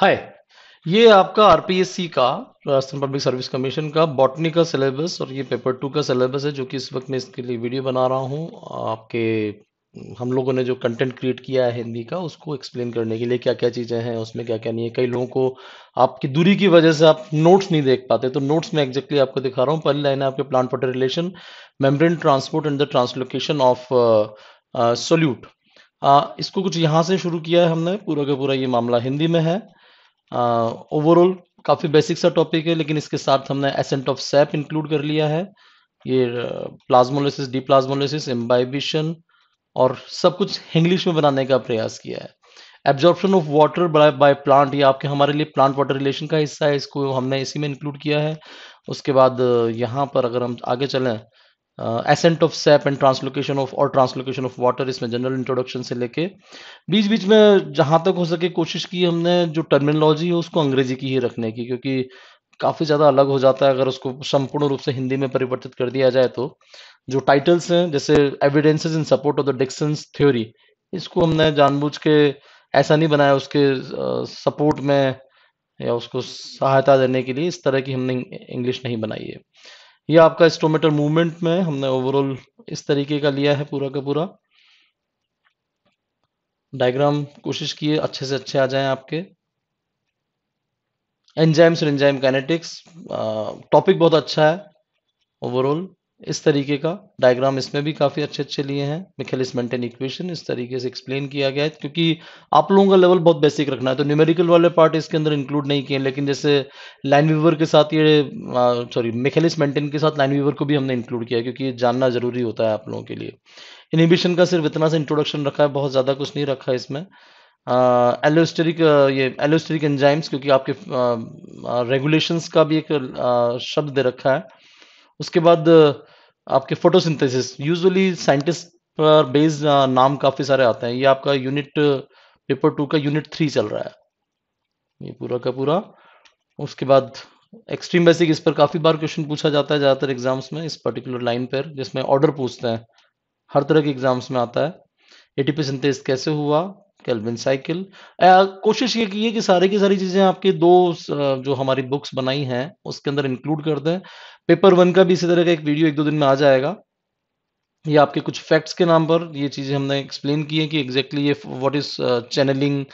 हाय ये आपका आरपीएससी का राजस्थान पब्लिक सर्विस कमीशन का बॉटनी का सिलेबस और ये पेपर टू का सिलेबस है जो कि इस वक्त मैं इसके लिए वीडियो बना रहा हूँ आपके हम लोगों ने जो कंटेंट क्रिएट किया है हिंदी का उसको एक्सप्लेन करने के लिए क्या क्या चीज़ें हैं उसमें क्या क्या नहीं है कई लोगों को आपकी दूरी की वजह से आप नोट्स नहीं देख पाते तो नोट्स में एक्जैक्टली आपको दिखा रहा हूँ पहली लाइन है आपके plant water relation membrane transport and the translocation of solute इसको कुछ यहाँ से शुरू किया है हमने पूरा का पूरा ये मामला हिंदी में है ओवरऑल काफ़ी बेसिक सा टॉपिक है लेकिन इसके साथ हमने एसेंट ऑफ सैप इंक्लूड कर लिया है ये प्लाज्मोलिसिस डी प्लाज्मोलिसिस एम्बाइबिशन और सब कुछ इंग्लिश में बनाने का प्रयास किया है absorption of water by plant ये आपके हमारे लिए प्लांट वाटर रिलेशन का हिस्सा है इसको हमने इसी में इंक्लूड किया है उसके बाद यहाँ पर अगर हम आगे चलें ascent of sap and translocation of और ट्रांसलोकेशन ऑफ वाटर इसमें जनरल इंट्रोडक्शन से लेके बीच बीच में जहां तक हो सके कोशिश की हमने जो टर्मिनोलॉजी है उसको अंग्रेजी की ही रखने की क्योंकि काफी ज्यादा अलग हो जाता है अगर उसको संपूर्ण रूप से हिंदी में परिवर्तित कर दिया जाए तो जो टाइटल्स हैं जैसे evidences in support of the Dixon's theory इसको हमने जानबूझ के ऐसा नहीं बनाया उसके सपोर्ट में या उसको सहायता देने के लिए इस तरह की हमने इंग्लिश नहीं बनाई है ये आपका स्टोमेटर मूवमेंट में हमने ओवरऑल इस तरीके का लिया है पूरा का पूरा डायग्राम कोशिश किए अच्छे से अच्छे आ जाएं आपके एंजाइम्स और एंजाइम कैनेटिक्स टॉपिक बहुत अच्छा है ओवरऑल इस तरीके का डायग्राम इसमें भी काफ़ी अच्छे अच्छे लिए हैं मिखेलिस मेंटेन इक्वेशन इस तरीके से एक्सप्लेन किया गया है क्योंकि आप लोगों का लेवल बहुत बेसिक रखना है तो न्यूमेरिकल वाले पार्ट इसके अंदर इंक्लूड नहीं किए लेकिन जैसे लाइन वीवर के साथ ये सॉरी मिखेलिस मेंटेन के साथ लाइन वीवर को भी हमने इंक्लूड किया क्योंकि ये जानना ज़रूरी होता है आप लोगों के लिए इनिबिशन का सिर्फ इतना सा इंट्रोडक्शन रखा है बहुत ज़्यादा कुछ नहीं रखा है इसमें एलोस्टेरिक ये एलोस्टेरिक एंजाइम्स क्योंकि आपके रेगुलेशंस का भी एक शब्द दे रखा है उसके बाद आपके फोटोसिंथेसिस यूजुअली साइंटिस्ट पर बेस्ड नाम काफ़ी सारे आते हैं ये आपका यूनिट पेपर टू का यूनिट थ्री चल रहा है ये पूरा का पूरा उसके बाद एक्सट्रीम बेसिक इस पर काफ़ी बार क्वेश्चन पूछा जाता है ज़्यादातर एग्जाम्स में इस पर्टिकुलर लाइन पर जिसमें ऑर्डर पूछते हैं हर तरह के एग्जाम्स में आता है एटीपी सिंथेसिस कैसे हुआ केल्विन साइकिल कोशिश ये की है कि सारी की सारी चीजें आपके दो जो हमारी बुक्स बनाई हैं उसके अंदर इंक्लूड कर दें पेपर वन का भी इसी तरह का एक वीडियो एक दो दिन में आ जाएगा ये आपके कुछ फैक्ट्स के नाम पर ये चीजें हमने एक्सप्लेन की है कि एग्जैक्टली ये व्हाट इज चैनलिंग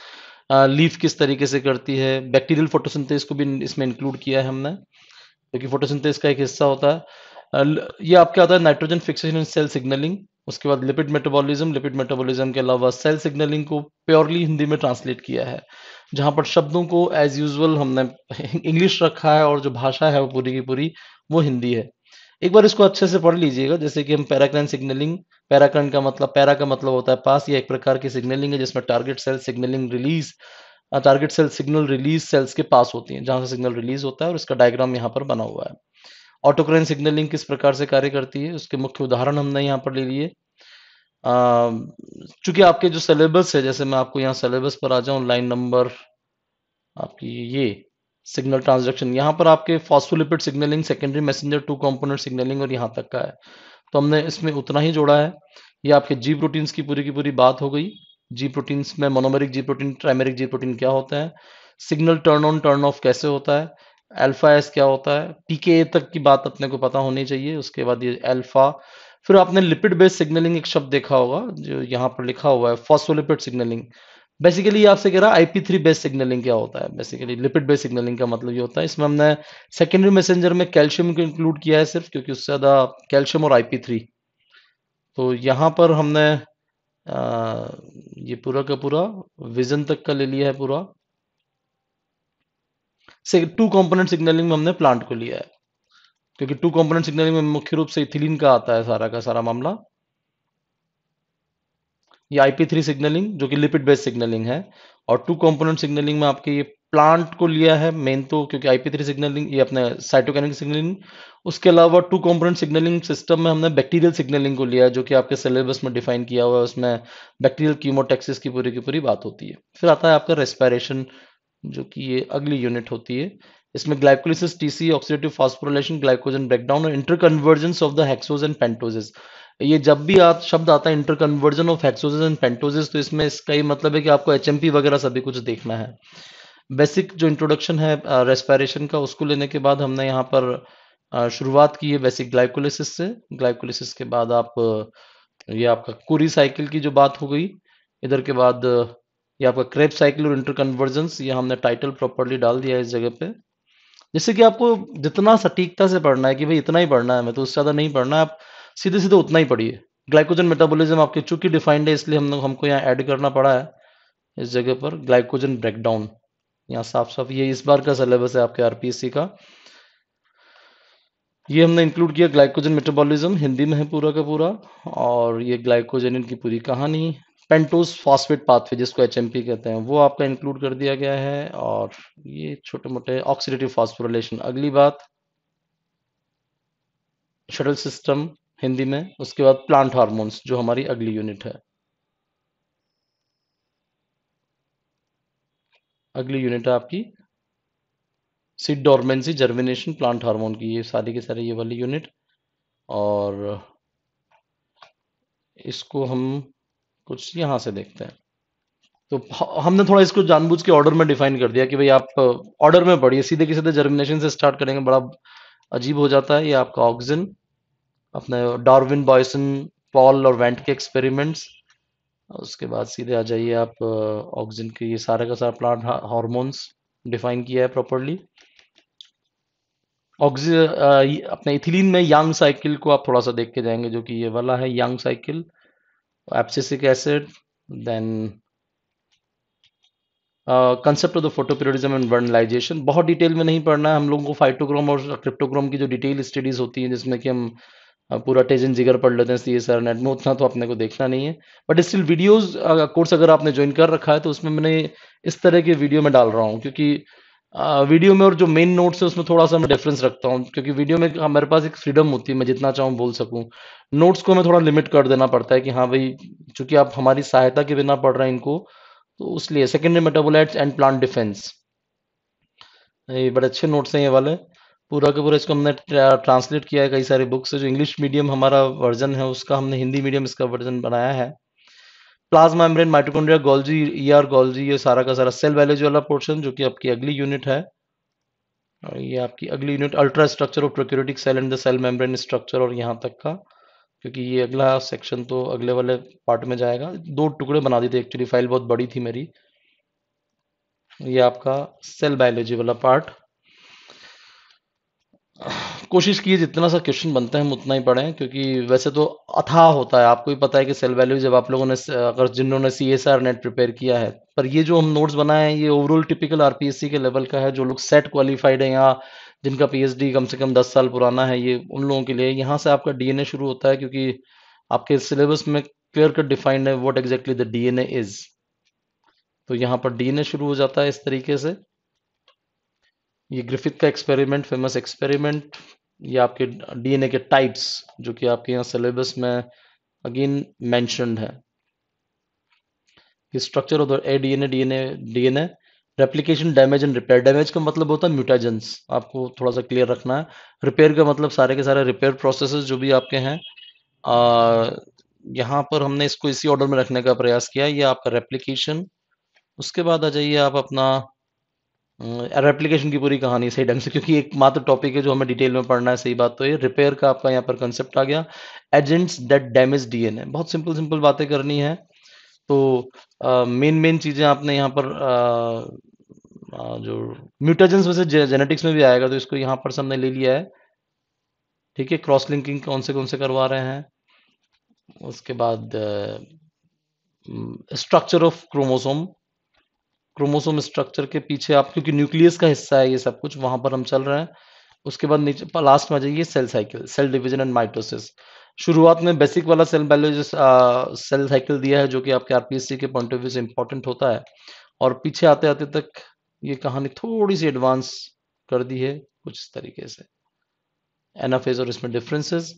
लीफ किस तरीके से करती है बैक्टीरियल फोटोसिंथेसिस को भी इसमें इंक्लूड किया है हमने क्योंकि तो फोटोसिंथेसिस का एक हिस्सा होता है ये आपके आता है nitrogen fixation in cell signaling उसके बाद लिपिड मेटाबॉलिज्म लिपिड मेटाबॉलिज्म के अलावा सेल सिग्नलिंग को प्योरली हिंदी में ट्रांसलेट किया है जहां पर शब्दों को एज यूजल हमने इंग्लिश रखा है और जो भाषा है वो पूरी की पूरी वो हिंदी है एक बार इसको अच्छे से पढ़ लीजिएगा जैसे कि हम पैराक्रन सिग्नलिंग पैराक्रन का मतलब पैरा का मतलब होता है पास या एक प्रकार की सिग्नलिंग है जिसमें target cell signaling release target cell signal release cells के पास होती है जहां से सिग्नल रिलीज होता है और इसका डायग्राम यहाँ पर बना हुआ है ऑटोक्रेन सिग्नलिंग किस प्रकार से कार्य करती है उसके मुख्य उदाहरण हमने यहाँ पर ले लिए चूंकि आपके जो सिलेबस है जैसे मैं आपको यहाँ सिलेबस पर आ जाऊं लाइन नंबर आपकी ये सिग्नल ट्रांजेक्शन यहाँ पर आपके phospholipid signaling secondary messenger two component signaling और यहाँ तक का है तो हमने इसमें उतना ही जोड़ा है ये आपके जी प्रोटीन्स की पूरी की पूरी बात हो गई जी प्रोटीन्स में monomeric G protein trimeric G protein क्या होता है signal turn on turn off कैसे होता है अल्फा एस क्या होता है पीके तक की बात अपने को पता होनी चाहिए उसके बाद ये अल्फा फिर आपने लिपिड बेस्ड सिग्नलिंग एक शब्द देखा होगा जो यहाँ पर लिखा हुआ है फॉस्फोलिपिड सिग्नलिंग बेसिकली आपसे कह रहा है आईपी थ्री बेस्ड सिग्नलिंग क्या होता है बेसिकली लिपिड बेस्ड सिग्नलिंग का मतलब ये होता है इसमें हमने सेकेंडरी मैसेंजर में कैल्शियम को इंक्लूड किया है सिर्फ क्योंकि उससे ज़्यादा कैल्शियम और आईपी थ्री तो यहाँ पर हमने आ, ये पूरा का पूरा विजन तक का ले लिया है पूरा टू कंपोनेंट सिग्नलिंग में हमने प्लांट को लिया है क्योंकि टू कंपोनेंट सिग्नलिंग में मुख्य रूप से इथिलीन का आता है सारा का सारा मामला ये आईपी थ्री सिग्नलिंग जो कि लिपिड बेस्ड सिग्नलिंग है और टू कंपोनेंट सिग्नलिंग में आपके ये प्लांट को लिया है मेन तो क्योंकि आईपी थ्री सिग्नलिंग ये अपने साइटोकैनिक सिग्नलिंग उसके अलावा टू कंपोनेंट सिग्नलिंग सिस्टम में हमने बैक्टीरियल सिग्नलिंग को लिया है जो कि आपके सिलेबस में डिफाइन किया हुआ है उसमें बैक्टीरियल कीमोटेक्सिस की पूरी की पूरी बात होती है फिर आता है आपका रेस्पायरेशन जो कि ये अगली यूनिट होती है इसमें glycolysis TC oxidative phosphorylation glycogen breakdown और interconversions of the hexose and pentoses ये जब भी आप शब्द आता है interconversion of hexoses and pentoses तो इसमें इसका ही मतलब है कि आपको एच वगैरह सभी कुछ देखना है बेसिक जो इंट्रोडक्शन है रेस्पायरेशन का उसको लेने के बाद हमने यहाँ पर शुरुआत की है बेसिक ग्लाइकोलिसिस से ग्लाइकोलिसिस के बाद आप ये आपका कुरी साइकिल की जो बात हो गई इधर के बाद ये आपका क्रेप साइकिल और इंटर ये हमने टाइटल प्रॉपरली डाल दिया है इस जगह पे जिससे कि आपको जितना सटीकता से पढ़ना है कि भाई इतना ही पढ़ना है मैं तो उससे ज़्यादा नहीं पढ़ना है आप सीधे सीधे उतना ही पढ़िए ग्लाइकोजन मेटाबोलिज्म आपके चूंकि डिफाइंड है इसलिए हम लोग हमको यहाँ ऐड करना पड़ा है इस जगह पर ग्लाइकोजन ब्रेकडाउन यहाँ साफ साफ ये इस बार का सिलेबस है आपके आरपीएससी का ये हमने इंक्लूड किया ग्लाइकोजन मेटाबॉलिज्म हिंदी में है पूरा का पूरा और ये ग्लाइकोजन की पूरी कहानी पेंटोस फॉस्फेट पाथवे जिसको एच कहते हैं वो आपका इंक्लूड कर दिया गया है और ये छोटे मोटे ऑक्सीडेटिव फॉस्फोरिलेशन अगली बात शटल सिस्टम हिंदी में उसके बाद प्लांट हार्मोन्स जो हमारी अगली यूनिट है अगली यूनिट है आपकी seed dormancy germination plant hormone की ये सारी के सारे ये वाली यूनिट और इसको हम कुछ यहां से देखते हैं तो हमने थोड़ा इसको जानबूझ के ऑर्डर में डिफाइन कर दिया कि भाई आप ऑर्डर uh, में पढ़िए सीधे के सीधे जर्मिनेशन से स्टार्ट करेंगे बड़ा अजीब हो जाता है ये आपका ऑक्सिन अपने डार्विन बॉयसन पॉल और वेंट के एक्सपेरिमेंट्स उसके बाद सीधे आ जाइए आप ऑक्सिन uh, के ये सारे का सारा प्लांट हॉर्मोन्स डिफाइन किया है प्रॉपरली ऑक्सीजन uh, अपने इथिलीन में यंग साइकिल को आप थोड़ा सा देख के जाएंगे जो कि ये वाला है Yang cycle abscisic acid then concept of the photoperiodism and vernalization बहुत डिटेल में नहीं पढ़ना है हम लोगों को फाइटोग्राम और क्रिप्टोग्राम की जो डिटेल स्टडीज होती हैं जिसमें कि हम uh, पूरा टेजन जिगर पढ़ लेते हैं सी एस आर नेट में उतना तो अपने को देखना नहीं है बट स्टिल वीडियोज कोर्स अगर आपने ज्वाइन कर रखा है तो उसमें मैंने इस तरह के वीडियो में डाल रहा हूँ क्योंकि वीडियो में और जो मेन नोट्स है उसमें थोड़ा सा मैं डिफरेंस रखता हूँ क्योंकि वीडियो में हमारे हाँ, पास एक फ्रीडम होती है मैं जितना चाहूँ बोल सकूँ नोट्स को हमें थोड़ा लिमिट कर देना पड़ता है कि हाँ भाई चूंकि आप हमारी सहायता के बिना पढ़ रहे हैं इनको तो इसलिए secondary metabolites and plant defence ये बड़े अच्छे नोट्स हैं ये वाले पूरा के पूरा इसको हमने ट्रांसलेट किया है कई सारे बुक्स जो इंग्लिश मीडियम हमारा वर्जन है उसका हमने हिंदी मीडियम इसका वर्जन बनाया है plasma membrane mitochondria Golgi ER e Golgi ये सारा का सारा सेल वैलेज वाला पोर्शन जो कि आपकी अगली यूनिट है और ये आपकी अगली unit ultrastructure of prokaryotic cell and the cell membrane structure और यहाँ तक का क्योंकि ये अगला सेक्शन तो अगले वाले पार्ट में जाएगा दो टुकड़े बना दिए थे एक्चुअली फाइल बहुत बड़ी थी मेरी ये आपका सेल बायोलॉजी वाला पार्ट कोशिश की जितना सा क्वेश्चन बनता है हम उतना ही पढ़ें क्योंकि वैसे तो अथाह होता है आपको भी पता है कि सेल वैल्यू जब आप लोगों ने अगर जिन्होंने C S R NET prepare किया है पर ये जो हम नोट्स बनाए हैं ये ओवरऑल टिपिकल आरपीएससी के लेवल का है जो लोग सेट क्वालिफाइड हैं या जिनका डी कम से कम दस साल पुराना है ये उन लोगों के लिए यहाँ से आपका डीएनए शुरू होता है क्योंकि आपके सिलेबस में क्लियर कट डिफाइंड है what exactly the DNA is तो यहाँ पर ए शुरू हो जाता है इस तरीके से ये ग्रिफिथ का एक्सपेरिमेंट फेमस एक्सपेरिमेंट ये आपके डीएनए के टाइप्स जो कि आपके यहाँ सिलेबस में अगेन मैंशनड है structure of the A DNA DNA DNA replication damage and repair damage का मतलब होता है म्यूटाजेंस आपको थोड़ा सा क्लियर रखना है रिपेयर का मतलब सारे के सारे रिपेयर प्रोसेस जो भी आपके हैं यहाँ पर हमने इसको इसी ऑर्डर में रखने का प्रयास किया ये आपका रेप्लीकेशन उसके बाद आ जाइए आप अपना और हम्म, की पूरी कहानी सही ढंग से क्योंकि एक मात्र टॉपिक है जो हमें डिटेल में पढ़ना है सही बात तो ये रिपेयर का आपका यहाँ पर कंसेप्ट आ गया एजेंट्स दैट डैमेज डीएनए बहुत सिंपल सिंपल बातें करनी है तो मेन मेन चीज़ें आपने यहाँ पर आ, जो म्यूटाजेंस में जे, जेनेटिक्स में भी आएगा तो इसको यहाँ पर सबने ले लिया है ठीक है क्रॉस लिंकिंग कौन से कौन से करवा रहे हैं उसके बाद structure of chromosome chromosome structure के पीछे आप क्योंकि न्यूक्लियस का हिस्सा है ये सब कुछ वहां पर हम चल रहे हैं उसके बाद नीचे लास्ट में आ जाइए cell cycle cell division and mitosis शुरुआत में बेसिक वाला सेल बायोलॉजिस्ट सेल साइकिल दिया है जो कि आपके आरपीएससी के पॉइंट ऑफ व्यू से इंपॉर्टेंट होता है और पीछे आते आते तक ये कहानी थोड़ी सी एडवांस कर दी है कुछ इस तरीके से एनाफेज और इसमें डिफरेंसेस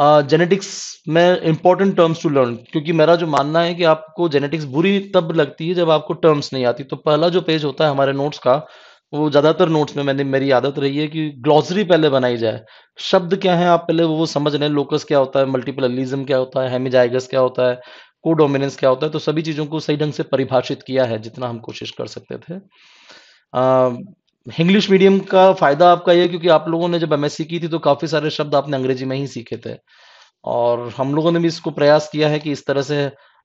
जेनेटिक्स में इंपॉर्टेंट टर्म्स टू लर्न क्योंकि मेरा जो मानना है कि आपको जेनेटिक्स बुरी तब लगती है जब आपको टर्म्स नहीं आती तो पहला जो पेज होता है हमारे नोट्स का वो ज़्यादातर नोट्स में मैंने मेरी आदत रही है कि ग्लॉसरी पहले बनाई जाए शब्द क्या है आप पहले वो समझ लें लोकस क्या होता है मल्टीपल अलीजम क्या होता है हेमिजाइगस क्या होता है को डोमिनेंस क्या होता है तो सभी चीज़ों को सही ढंग से परिभाषित किया है जितना हम कोशिश कर सकते थे इंग्लिश मीडियम का फायदा आपका यह क्योंकि आप लोगों ने जब एमएससी की थी तो काफी सारे शब्द आपने अंग्रेजी में ही सीखे थे और हम लोगों ने भी इसको प्रयास किया है कि इस तरह से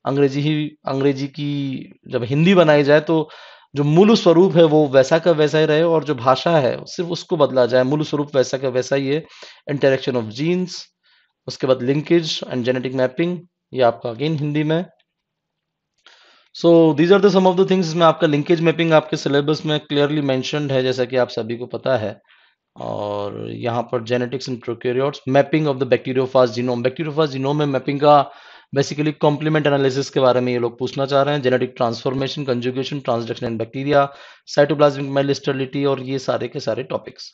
अंग्रेजी ही अंग्रेजी की जब हिंदी बनाई जाए तो जो मूल स्वरूप है वो वैसा का वैसा ही रहे और जो भाषा है सिर्फ उसको बदला जाए मूल स्वरूप वैसा का वैसा ही है इंटरेक्शन ऑफ जीन्स उसके बाद लिंकेज एंड जेनेटिक मैपिंग ये आपका अगेन हिंदी में so these are the some of the things इसमें आपका लिंकेज मैपिंग आपके सिलेबस में क्लियरली मैंशनड है जैसा कि आप सभी को पता है और यहाँ पर genetics and prokaryotes mapping of the bacteriophage genome bacteriophage genome में मैपिंग का बेसिकली कॉम्प्लीमेंट एनालिसिस के बारे में ये लोग पूछना चाह रहे हैं genetic transformation conjugation transduction and bacteria cytoplasmic male sterility और ये सारे के सारे टॉपिक्स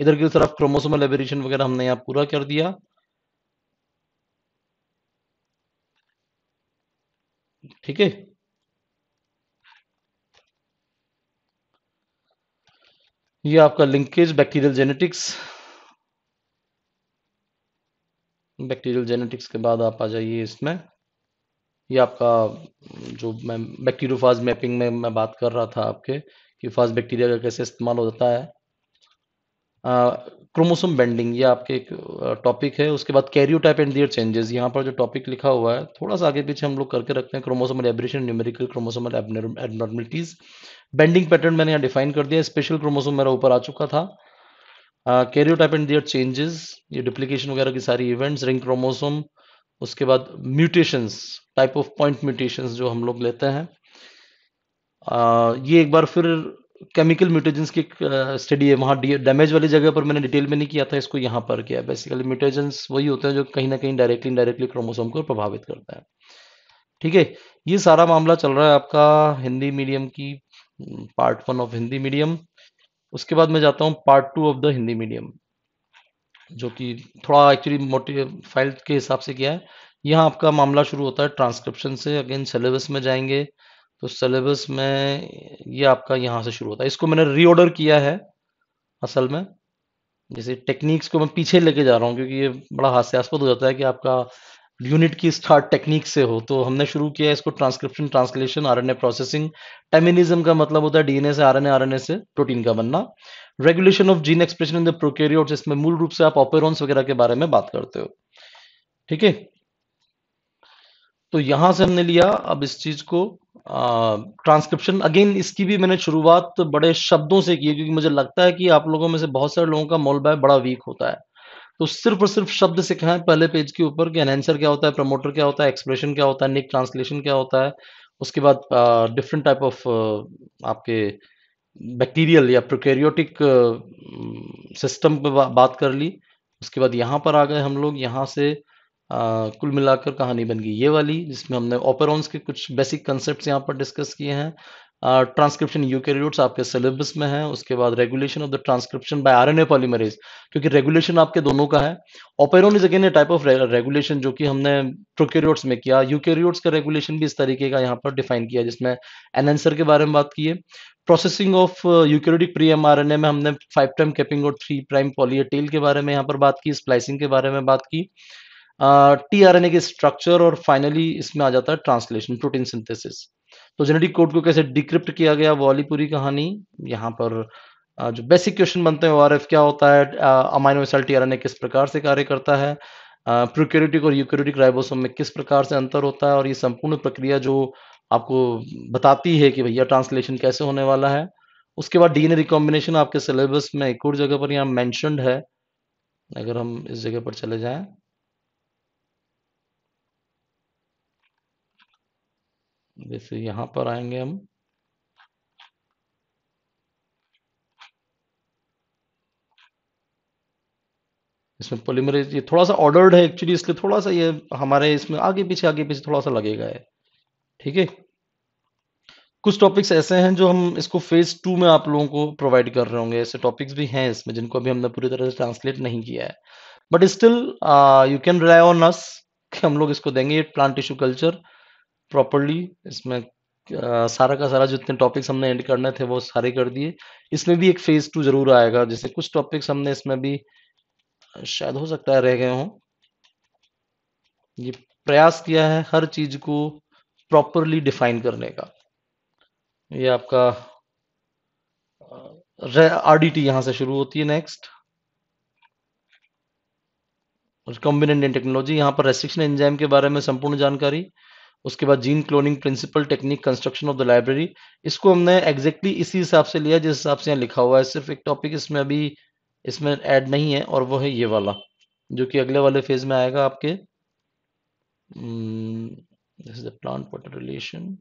इधर की तरफ क्रोमोसोमल एबरेशन वगैरह हमने यहाँ पूरा कर दिया ठीक है ये आपका linkage bacterial genetics bacterial genetics के बाद आप आ जाइए इसमें ये आपका जो मैं बैक्टीरियोफाज मैपिंग में मैं बात कर रहा था आपके कि फास्ट बैक्टीरिया का कैसे इस्तेमाल होता है क्रोमोसोम बेंडिंग ये आपके एक टॉपिक है उसके बाद कैरियोटाइप एंड दियर चेंजेस यहाँ पर जो टॉपिक लिखा हुआ है थोड़ा सा आगे पीछे हम लोग करके रखते हैं chromosomal aberration numerical chromosomal abnormalities bending pattern मैंने यहाँ डिफाइन कर दिया स्पेशल क्रोमोसोम मेरा ऊपर आ चुका था कैरियोटाइप एंड दियर चेंजेस ये डुप्लीकेशन वगैरह की सारी इवेंट्स रिंग क्रोमोसोम उसके बाद mutations type of point mutations जो हम लोग लेते हैं आ, ये एक बार फिर केमिकल म्यूटेजेंस की स्टडी है वहाँ डैमेज वाली जगह पर मैंने डिटेल में नहीं किया था इसको यहाँ पर किया बेसिकली म्यूटेजेंस वही होते हैं जो कहीं ना कहीं डायरेक्टली इनडायरेक्टली क्रोमोसोम को प्रभावित करता है ठीक है ये सारा मामला चल रहा है आपका हिंदी मीडियम की part one of Hindi medium उसके बाद मैं जाता हूँ part two of the Hindi medium जो कि थोड़ा एक्चुअली मोटे फाइल के हिसाब से किया है यहाँ आपका मामला शुरू होता है ट्रांसक्रिप्शन से अगेन सिलेबस में जाएंगे तो सिलेबस में ये आपका यहाँ से शुरू होता है इसको मैंने रीऑर्डर किया है असल में जैसे टेक्निक्स को मैं पीछे लेके जा रहा हूँ क्योंकि ये बड़ा हास्यास्पद हो जाता है कि आपका यूनिट की स्टार्ट टेक्निक से हो तो हमने शुरू किया इसको ट्रांसक्रिप्शन ट्रांसलेशन आर प्रोसेसिंग टेमिनिज्म का मतलब होता है डीएनए से एन आरएनए से प्रोटीन का बनना regulation of gene expression in the prokaryotes इसमें मूल रूप से आप ऑपेरॉन्स वगैरह के बारे में बात करते हो ठीक है तो यहां से हमने लिया अब इस चीज को ट्रांसक्रिप्शन अगेन इसकी भी मैंने शुरुआत बड़े शब्दों से की क्योंकि मुझे लगता है कि आप लोगों में से बहुत सारे लोगों का मोलबाय बड़ा वीक होता है तो सिर्फ और सिर्फ शब्द सिखाएं पहले पेज के ऊपर कि एनहेंसर क्या होता है प्रमोटर क्या होता है एक्सप्रेशन क्या होता है निक ट्रांसलेशन क्या होता है उसके बाद डिफरेंट टाइप ऑफ आपके बैक्टीरियल या प्रोकैरियोटिक सिस्टम पे बात कर ली उसके बाद यहाँ पर आ गए हम लोग यहाँ से कुल मिलाकर कहानी बन गई ये वाली जिसमें हमने ऑपरॉन्स के कुछ बेसिक कंसेप्ट यहाँ पर डिस्कस किए हैं ट्रांसक्रिप्शन यू यूकैरियोट्स आपके सिलेबस में है उसके बाद regulation of the transcription by RNA polymerase क्योंकि रेगुलेशन आपके दोनों का है operon is again a type of regulation जो कि हमने प्रोक्योरियोट्स में किया यू के का रेगुलेशन भी इस तरीके का यहाँ पर डिफाइन किया जिसमें एनएंसर के बारे में बात की है processing of eukaryotic pre m R N A में हमने फाइव टाइम कैपिंग और थ्री प्राइम पॉलियटेल के बारे में यहाँ पर बात की स्प्लाइसिंग के बारे में बात की टी ए के स्ट्रक्चर और फाइनली इसमें आ जाता है ट्रांसलेशन प्रोटीन सिंथेसिस तो जेनेटिक कोड को कैसे डिक्रिप्ट किया गया वो वाली पूरी कहानी यहाँ पर जो बेसिक क्वेश्चन बनते हैं ओआरएफ क्या होता है अमाइनो एसल टीआरएनए किस प्रकार से कार्य करता है प्रोक्योरिटिक और यूक्योरेटिक राइबोसोम में किस प्रकार से अंतर होता है और ये संपूर्ण प्रक्रिया जो आपको बताती है कि भैया ट्रांसलेशन कैसे होने वाला है उसके बाद डीएनए रिकॉम्बिनेशन आपके सिलेबस में एक और जगह पर यहाँ मैंशनड है अगर हम इस जगह पर चले जाएं जैसे यहाँ पर आएंगे हम इसमें पोलिमरेज ये थोड़ा सा ऑर्डर्ड है एक्चुअली इसलिए थोड़ा सा ये हमारे इसमें आगे पीछे आगे पीछे थोड़ा सा लगेगा है ठीक है कुछ टॉपिक्स ऐसे हैं जो हम इसको फेज टू में आप लोगों को प्रोवाइड कर रहे होंगे ऐसे टॉपिक्स भी हैं इसमें जिनको अभी हमने पूरी तरह से ट्रांसलेट नहीं किया है but still you can rely on us कि हम लोग इसको देंगे प्लांट टिश्यू कल्चर प्रॉपरली इसमें आ, सारा का सारा जितने टॉपिक्स हमने एंड करने थे वो सारे कर दिए इसमें भी एक फेज टू जरूर आएगा जैसे कुछ टॉपिक्स हमने इसमें भी शायद हो सकता है रह गए हों ये प्रयास किया है हर चीज को प्रॉपरली डिफाइन करने का ये आपका आरडीटी यहां से शुरू होती है नेक्स्ट और कॉम्बिनेंट टेक्नोलॉजी यहां पर रेस्ट्रिक्शन एंजाइम के बारे में संपूर्ण जानकारी उसके बाद gene cloning principle technique construction of the library इसको हमने एग्जैक्टली इसी हिसाब से लिया जिस हिसाब से यहाँ लिखा हुआ है सिर्फ एक टॉपिक इसमें अभी इसमें ऐड नहीं है और वो है ये वाला जो कि अगले वाले फेज में आएगा आपके this is the plant water relation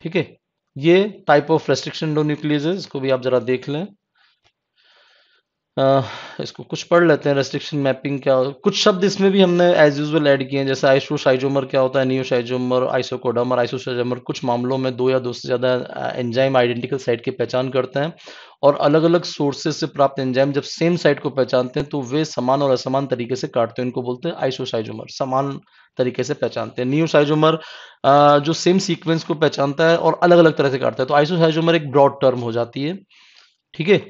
ठीक है ये type of restriction endonuclease इसको भी आप जरा देख लें आ, इसको कुछ पढ़ लेते हैं रेस्ट्रिक्शन मैपिंग क्या हो कुछ शब्द इसमें भी हमने एज यूजल ऐड किए हैं जैसे आइसो साइजोमर क्या होता है न्यू साइजोमर आइसोकोडामर साइजोमर कुछ मामलों में दो या दो से ज़्यादा एंजाइम आइडेंटिकल साइट की पहचान करते हैं और अलग अलग सोर्सेज से प्राप्त एंजाइम जब सेम साइट को पहचानते हैं तो वे समान और असमान तरीके से काटते हैं इनको बोलते हैं आइसोसाइजोमर समान तरीके से पहचानते हैं न्यूसाइजोमर जो सेम सीक्वेंस को पहचानता है और अलग अलग तरह से काटता है तो आइसोसाइजोमर एक ब्रॉड टर्म हो जाती है ठीक है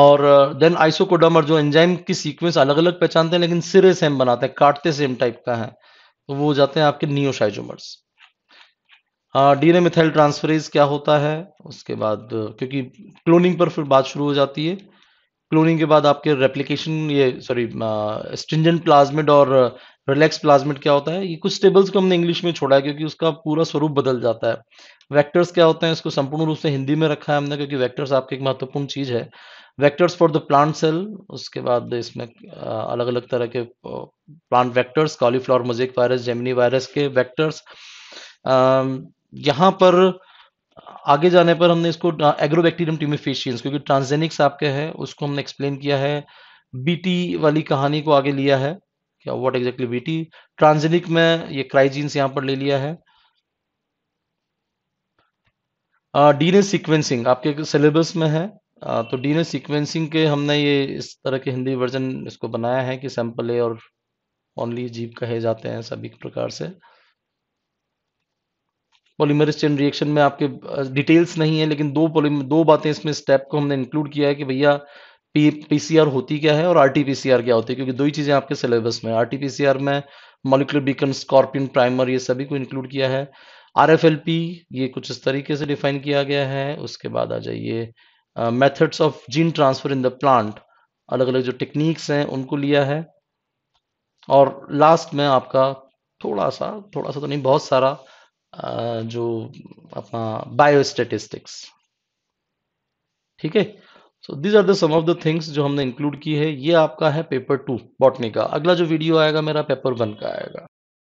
और देन आइसोकोडामर जो एंजाइम की सीक्वेंस अलग अलग पहचानते हैं लेकिन सिरे सेम बनाते हैं काटते सेम टाइप का है तो वो हो जाते हैं आपके नियोसाइजोमर्स डीएनए मिथाइल ट्रांसफरेज क्या होता है उसके बाद क्योंकि क्लोनिंग पर फिर बात शुरू हो जाती है क्लोनिंग के बाद आपके रेप्लिकेशन ये सॉरी स्टिंजेंट प्लाज्मिड और रिलैक्स प्लाज्मिड क्या होता है ये कुछ टेबल्स को हमने इंग्लिश में छोड़ा है क्योंकि उसका पूरा स्वरूप बदल जाता है वेक्टर्स क्या होते हैं इसको संपूर्ण रूप से हिंदी में रखा है हमने क्योंकि वेक्टर्स आपकी एक महत्वपूर्ण चीज़ है vectors for the plant cell उसके बाद इसमें अलग अलग तरह के plant vectors cauliflower mosaic virus gemini virus के वेक्टर्स यहाँ पर आगे जाने पर हमने इसको एग्रोबैक्टीरियम टीमिफिशियंस क्योंकि ट्रांसजेनिक्स आपके हैं उसको हमने एक्सप्लेन किया है बीटी वाली कहानी को आगे लिया है क्या व्हाट एग्जैक्टली बीटी ट्रांसजेनिक में ये क्राइजीन्स यहाँ पर ले लिया है डीएनए uh, सीक्वेंसिंग आपके सिलेबस में है तो डीएनए सीक्वेंसिंग के हमने ये इस तरह के हिंदी वर्जन इसको बनाया है कि सैंपल ए और ओनली जीव कहे जाते हैं सभी प्रकार से पॉलीमरेज चेन रिएक्शन में आपके डिटेल्स नहीं है लेकिन दो दो बातें इसमें स्टेप को हमने इंक्लूड किया है कि भैया पी पीसीआर होती क्या है और आरटीपीसीआर क्या होती है क्योंकि दो ही चीज़ें आपके सिलेबस में आरटीपीसीआर में मोलिकुलर बीकन स्कॉर्पियन प्राइमर ये सभी को इंक्लूड किया है आरएफएलपी ये कुछ इस तरीके से डिफाइन किया गया है उसके बाद आ जाइए methods of gene transfer in the plant अलग अलग जो टेक्निक्स हैं उनको लिया है और लास्ट में आपका थोड़ा सा थोड़ा सा तो नहीं बहुत सारा जो अपना बायोस्टेटिस्टिक्स ठीक है so these are the some of the things जो हमने इंक्लूड की है ये आपका है पेपर टू बॉटनी का अगला जो वीडियो आएगा मेरा पेपर वन का आएगा